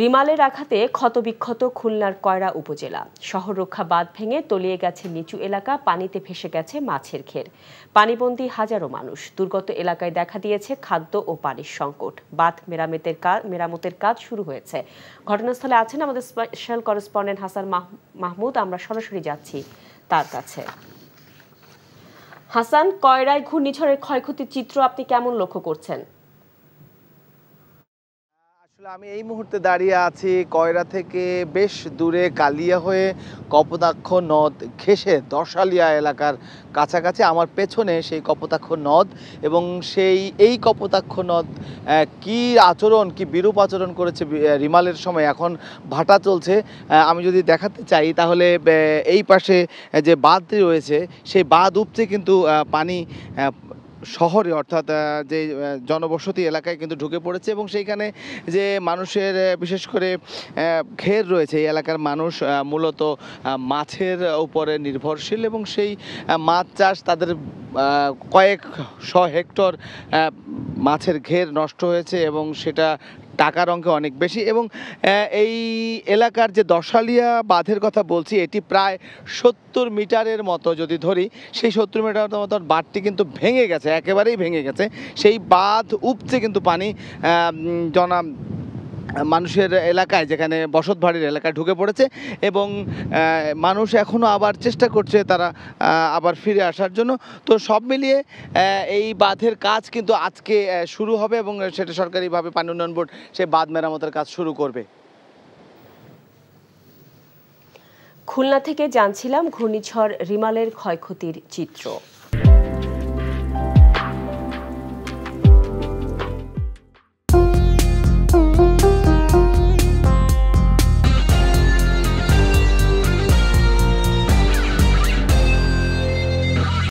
রিমালের আঘাতে ক্ষতবিক্ষত খুলনার কয়রা উপজেলা শহর রক্ষা বাঁধ ভেঙে তলিয়ে গেছে নিচু এলাকা পানিতে ভেসে গেছে মাছের ঘের পানিবন্দী হাজারো মানুষ দুর্গত এলাকায় দেখা দিয়েছে খাদ্য ও পানির সংকট বাঁধ মেরামতের কাজ মেরামতের কাজ শুরু হয়েছে ঘটনাস্থলে আছেন আমাদের স্পেশাল করেসপন্ডেন্ট হাসান মাহমুদ আমরা সরাসরি যাচ্ছি তার কাছে হাসান কয়রায় ঘূর্ণিঝড়ের ক্ষয়ক্ষতির চিত্র আপনি কেমন লক্ষ্য করছেন আসলে আমি এই মুহূর্তে দাঁড়িয়ে আছি কয়রা থেকে বেশ দূরে কালিয়া হয়ে কপোতাক্ষ নদ ঘেসে দশালিয়া এলাকার কাছাকাছি আমার পেছনে সেই কপোতাক্ষ নদ এবং সেই এই কপোতাক্ষ নদ কি আচরণ কি বিরূপ আচরণ করেছে রিমালের সময় এখন ভাটা চলছে আমি যদি দেখাতে চাই তাহলে এই পাশে যে বাঁধটি রয়েছে সেই বাঁধ উপচে কিন্তু পানি শহরে অর্থাৎ যে জনবসতি এলাকায় কিন্তু ঢুকে পড়েছে এবং সেইখানে যে মানুষের বিশেষ করে ঘের রয়েছে এই এলাকার মানুষ মূলত মাছের উপরে নির্ভরশীল এবং সেই মাছ চাষ তাদের কয়েক শ হেক্টর মাছের ঘের নষ্ট হয়েছে এবং সেটা টাকার অঙ্কে অনেক বেশি এবং এই এলাকার যে দশালিয়া বাঁধের কথা বলছি এটি প্রায় সত্তর মিটারের মতো যদি ধরি সেই সত্তর মিটারের মতো বাঁধটি কিন্তু ভেঙে গেছে একেবারেই ভেঙে গেছে সেই বাঁধ উপচে কিন্তু পানি জনা মানুষের এলাকায় যেখানে বসত ভাড়ির এলাকায় ঢুকে পড়েছে এবং মানুষ এখনও আবার চেষ্টা করছে তারা আবার ফিরে আসার জন্য তো সব মিলিয়ে এই বাঁধের কাজ কিন্তু আজকে শুরু হবে এবং সেটা সরকারিভাবে পানি উন্নয়ন বোর্ড সে বাঁধ মেরামতের কাজ শুরু করবে খুলনা থেকে জানছিলাম ঘূর্ণিঝড় রিমালের ক্ষয়ক্ষতির চিত্র